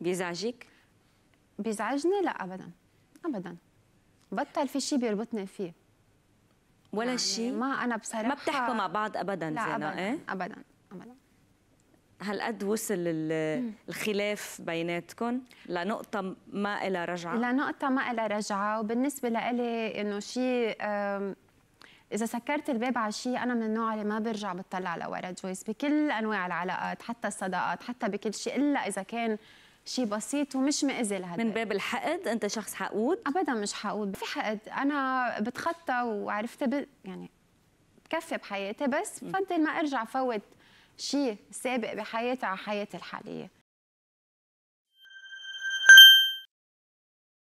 بيزعجك؟ بيزعجني؟ لا أبدا أبدا بطل في شيء بيربطني فيه ولا يعني شيء؟ ما أنا بصراحة ما بتحكوا مع بعض أبدا لا زينة أبدا إيه؟ أبدا أبدا هالقد وصل الخلاف بيناتكم لنقطة ما إلى رجعة؟ لنقطة ما إلى رجعة وبالنسبة لإلي إنه شيء إذا سكرت الباب على شيء أنا من النوع اللي ما برجع بتطلع لورا جويس بكل أنواع العلاقات حتى الصداقات حتى بكل شيء إلا إذا كان شيء بسيط ومش مأذي لهذا من باب الحقد انت شخص حقود ابدا مش حقود في حقد انا بتخطى وعرفت ب... يعني بكفي بحياتي بس بفضل ما ارجع فوت شيء سابق بحياتي على حياتي الحاليه